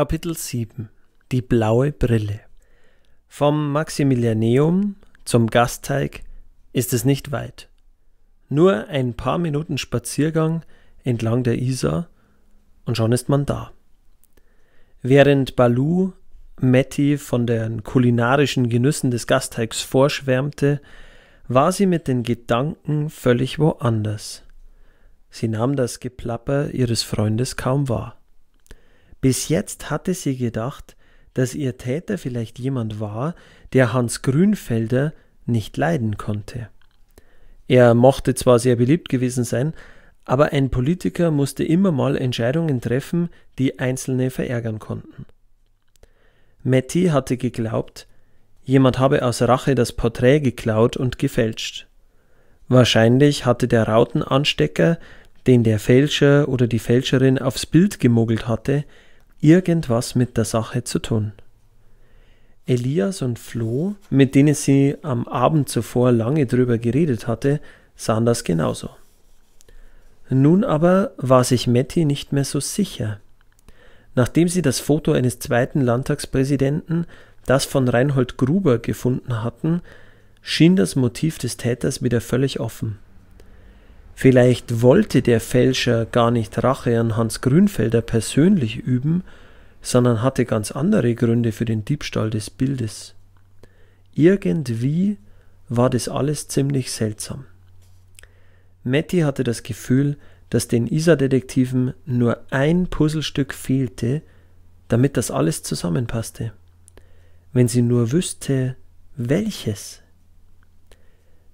Kapitel 7 Die blaue Brille Vom Maximilianeum zum Gasteig ist es nicht weit. Nur ein paar Minuten Spaziergang entlang der Isar und schon ist man da. Während Balu Matti von den kulinarischen Genüssen des Gasteigs vorschwärmte, war sie mit den Gedanken völlig woanders. Sie nahm das Geplapper ihres Freundes kaum wahr. Bis jetzt hatte sie gedacht, dass ihr Täter vielleicht jemand war, der Hans Grünfelder nicht leiden konnte. Er mochte zwar sehr beliebt gewesen sein, aber ein Politiker musste immer mal Entscheidungen treffen, die Einzelne verärgern konnten. Matti hatte geglaubt, jemand habe aus Rache das Porträt geklaut und gefälscht. Wahrscheinlich hatte der Rautenanstecker, den der Fälscher oder die Fälscherin aufs Bild gemogelt hatte, irgendwas mit der Sache zu tun. Elias und Flo, mit denen sie am Abend zuvor lange drüber geredet hatte, sahen das genauso. Nun aber war sich Matti nicht mehr so sicher. Nachdem sie das Foto eines zweiten Landtagspräsidenten, das von Reinhold Gruber, gefunden hatten, schien das Motiv des Täters wieder völlig offen. Vielleicht wollte der Fälscher gar nicht Rache an Hans Grünfelder persönlich üben, sondern hatte ganz andere Gründe für den Diebstahl des Bildes. Irgendwie war das alles ziemlich seltsam. Matti hatte das Gefühl, dass den ISA-Detektiven nur ein Puzzlestück fehlte, damit das alles zusammenpasste. Wenn sie nur wüsste, welches.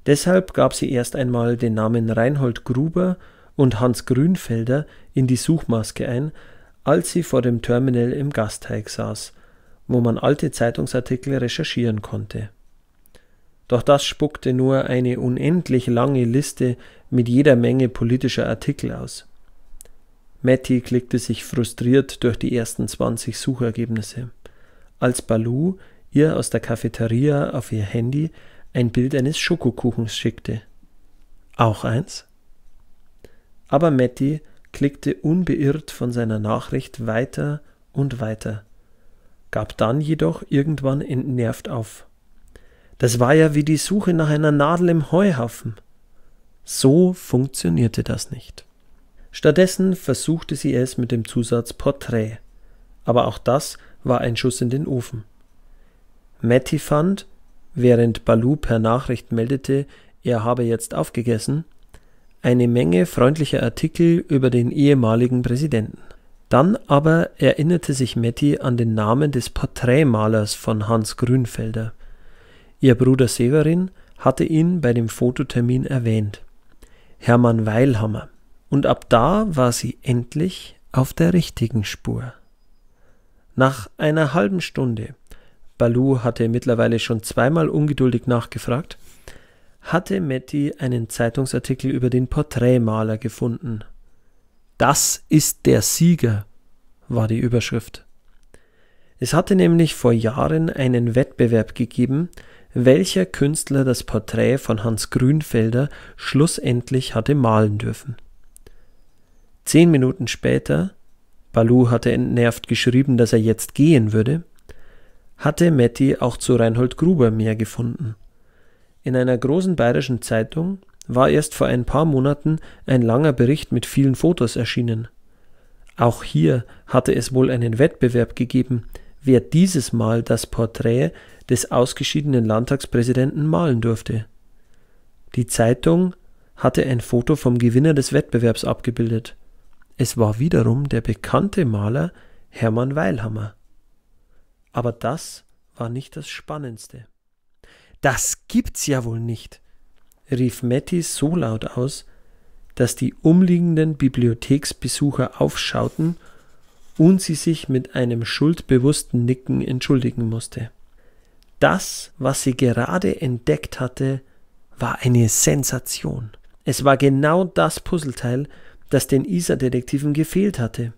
Deshalb gab sie erst einmal den Namen Reinhold Gruber und Hans Grünfelder in die Suchmaske ein, als sie vor dem Terminal im Gasteig saß, wo man alte Zeitungsartikel recherchieren konnte. Doch das spuckte nur eine unendlich lange Liste mit jeder Menge politischer Artikel aus. Matty klickte sich frustriert durch die ersten 20 Suchergebnisse. Als Balu ihr aus der Cafeteria auf ihr Handy ein Bild eines Schokokuchens schickte. Auch eins? Aber Matti klickte unbeirrt von seiner Nachricht weiter und weiter, gab dann jedoch irgendwann entnervt auf. Das war ja wie die Suche nach einer Nadel im Heuhaufen. So funktionierte das nicht. Stattdessen versuchte sie es mit dem Zusatz Porträt, aber auch das war ein Schuss in den Ofen. Matty fand, während Balu per Nachricht meldete, er habe jetzt aufgegessen, eine Menge freundlicher Artikel über den ehemaligen Präsidenten. Dann aber erinnerte sich Matti an den Namen des Porträtmalers von Hans Grünfelder. Ihr Bruder Severin hatte ihn bei dem Fototermin erwähnt. Hermann Weilhammer. Und ab da war sie endlich auf der richtigen Spur. Nach einer halben Stunde Balu hatte mittlerweile schon zweimal ungeduldig nachgefragt, hatte Matty einen Zeitungsartikel über den Porträtmaler gefunden. Das ist der Sieger, war die Überschrift. Es hatte nämlich vor Jahren einen Wettbewerb gegeben, welcher Künstler das Porträt von Hans Grünfelder schlussendlich hatte malen dürfen. Zehn Minuten später, Balu hatte entnervt geschrieben, dass er jetzt gehen würde, hatte Metti auch zu Reinhold Gruber mehr gefunden. In einer großen bayerischen Zeitung war erst vor ein paar Monaten ein langer Bericht mit vielen Fotos erschienen. Auch hier hatte es wohl einen Wettbewerb gegeben, wer dieses Mal das Porträt des ausgeschiedenen Landtagspräsidenten malen durfte. Die Zeitung hatte ein Foto vom Gewinner des Wettbewerbs abgebildet. Es war wiederum der bekannte Maler Hermann Weilhammer. Aber das war nicht das Spannendste. Das gibt's ja wohl nicht, rief Matti so laut aus, dass die umliegenden Bibliotheksbesucher aufschauten und sie sich mit einem schuldbewussten Nicken entschuldigen musste. Das, was sie gerade entdeckt hatte, war eine Sensation. Es war genau das Puzzleteil, das den ISA-Detektiven gefehlt hatte.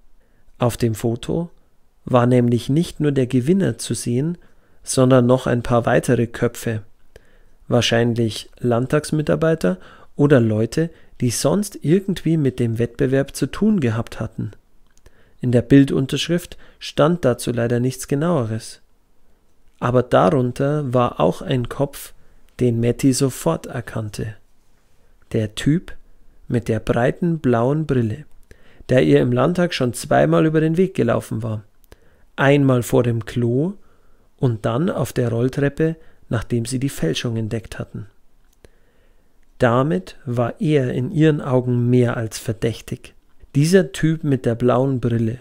Auf dem Foto war nämlich nicht nur der Gewinner zu sehen, sondern noch ein paar weitere Köpfe, wahrscheinlich Landtagsmitarbeiter oder Leute, die sonst irgendwie mit dem Wettbewerb zu tun gehabt hatten. In der Bildunterschrift stand dazu leider nichts genaueres. Aber darunter war auch ein Kopf, den Matti sofort erkannte. Der Typ mit der breiten blauen Brille, der ihr im Landtag schon zweimal über den Weg gelaufen war einmal vor dem Klo und dann auf der Rolltreppe, nachdem sie die Fälschung entdeckt hatten. Damit war er in ihren Augen mehr als verdächtig. Dieser Typ mit der blauen Brille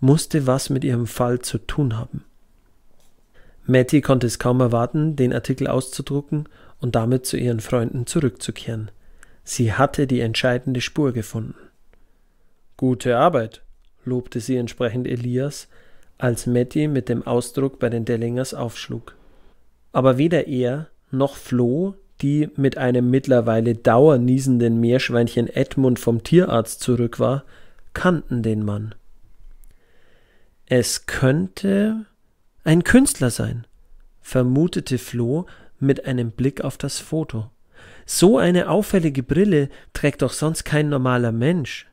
musste was mit ihrem Fall zu tun haben. Matty konnte es kaum erwarten, den Artikel auszudrucken und damit zu ihren Freunden zurückzukehren. Sie hatte die entscheidende Spur gefunden. Gute Arbeit, lobte sie entsprechend Elias, als Matti mit dem Ausdruck bei den Dellingers aufschlug. Aber weder er noch Flo, die mit einem mittlerweile dauerniesenden Meerschweinchen Edmund vom Tierarzt zurück war, kannten den Mann. Es könnte ein Künstler sein, vermutete Flo mit einem Blick auf das Foto. So eine auffällige Brille trägt doch sonst kein normaler Mensch.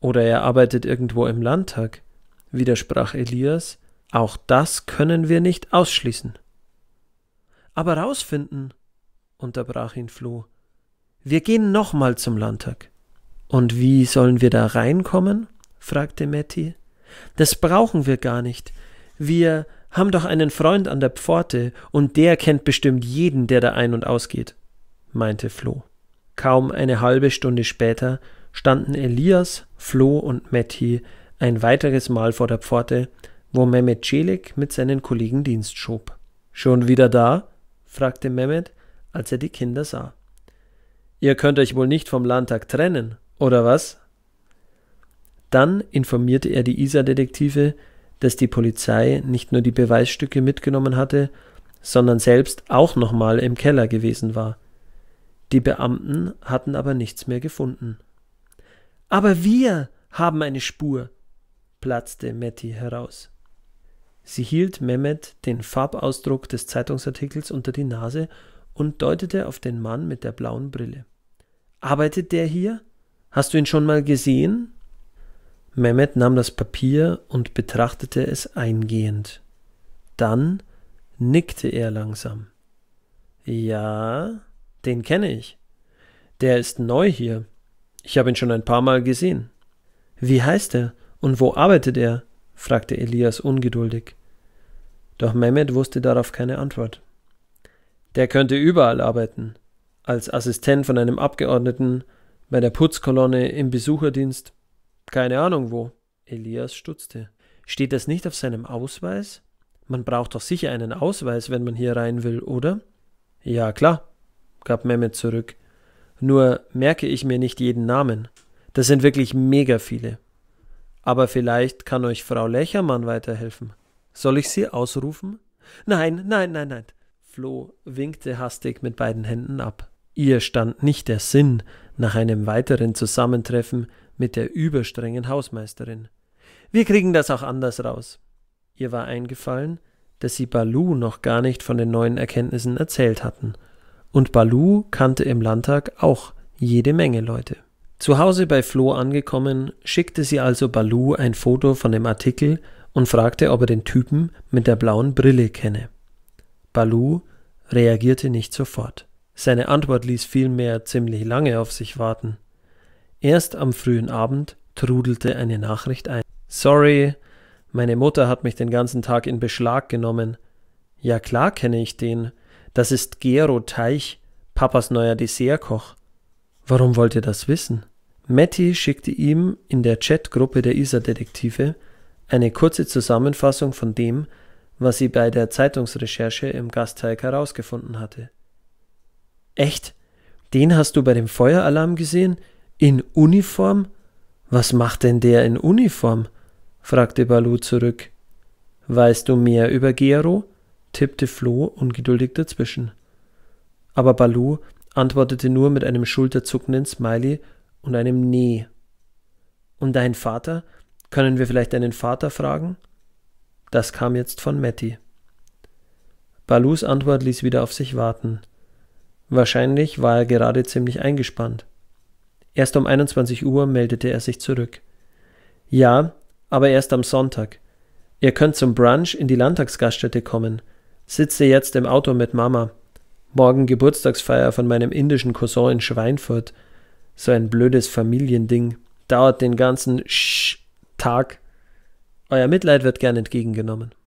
Oder er arbeitet irgendwo im Landtag widersprach Elias, auch das können wir nicht ausschließen. Aber rausfinden, unterbrach ihn Floh. Wir gehen nochmal zum Landtag. Und wie sollen wir da reinkommen? fragte Matti. Das brauchen wir gar nicht. Wir haben doch einen Freund an der Pforte, und der kennt bestimmt jeden, der da ein- und ausgeht, meinte Floh. Kaum eine halbe Stunde später standen Elias, Floh und Matti ein weiteres Mal vor der Pforte, wo Mehmet Celik mit seinen Kollegen Dienst schob. Schon wieder da? fragte Mehmet, als er die Kinder sah. Ihr könnt euch wohl nicht vom Landtag trennen, oder was? Dann informierte er die ISA-Detektive, dass die Polizei nicht nur die Beweisstücke mitgenommen hatte, sondern selbst auch nochmal im Keller gewesen war. Die Beamten hatten aber nichts mehr gefunden. Aber wir haben eine Spur, platzte Matti heraus. Sie hielt Mehmet den Farbausdruck des Zeitungsartikels unter die Nase und deutete auf den Mann mit der blauen Brille. Arbeitet der hier? Hast du ihn schon mal gesehen? Mehmet nahm das Papier und betrachtete es eingehend. Dann nickte er langsam. Ja, den kenne ich. Der ist neu hier. Ich habe ihn schon ein paar Mal gesehen. Wie heißt er? Und wo arbeitet er? fragte Elias ungeduldig. Doch Mehmet wusste darauf keine Antwort. Der könnte überall arbeiten. Als Assistent von einem Abgeordneten, bei der Putzkolonne, im Besucherdienst. Keine Ahnung wo. Elias stutzte. Steht das nicht auf seinem Ausweis? Man braucht doch sicher einen Ausweis, wenn man hier rein will, oder? Ja, klar, gab Mehmet zurück. Nur merke ich mir nicht jeden Namen. Das sind wirklich mega viele. Aber vielleicht kann euch Frau Lechermann weiterhelfen. Soll ich sie ausrufen? Nein, nein, nein, nein. Flo winkte hastig mit beiden Händen ab. Ihr stand nicht der Sinn nach einem weiteren Zusammentreffen mit der überstrengen Hausmeisterin. Wir kriegen das auch anders raus. Ihr war eingefallen, dass sie Balu noch gar nicht von den neuen Erkenntnissen erzählt hatten. Und Balu kannte im Landtag auch jede Menge Leute. Zu Hause bei Flo angekommen, schickte sie also Balu ein Foto von dem Artikel und fragte, ob er den Typen mit der blauen Brille kenne. Balu reagierte nicht sofort. Seine Antwort ließ vielmehr ziemlich lange auf sich warten. Erst am frühen Abend trudelte eine Nachricht ein. Sorry, meine Mutter hat mich den ganzen Tag in Beschlag genommen. Ja klar kenne ich den. Das ist Gero Teich, Papas neuer Dessertkoch. Warum wollt ihr das wissen? Matty schickte ihm in der Chatgruppe der Isar-Detektive eine kurze Zusammenfassung von dem, was sie bei der Zeitungsrecherche im Gasteig herausgefunden hatte. Echt? Den hast du bei dem Feueralarm gesehen? In Uniform? Was macht denn der in Uniform? fragte Balu zurück. Weißt du mehr über Gero? tippte Flo ungeduldig dazwischen. Aber Balu antwortete nur mit einem schulterzuckenden Smiley und einem Nee. Und dein Vater? Können wir vielleicht deinen Vater fragen? Das kam jetzt von Matti. Balus Antwort ließ wieder auf sich warten. Wahrscheinlich war er gerade ziemlich eingespannt. Erst um 21 Uhr meldete er sich zurück. Ja, aber erst am Sonntag. Ihr könnt zum Brunch in die Landtagsgaststätte kommen. Sitze jetzt im Auto mit Mama. Morgen Geburtstagsfeier von meinem indischen Cousin in Schweinfurt so ein blödes Familiending. Dauert den ganzen Sch Tag. Euer Mitleid wird gern entgegengenommen.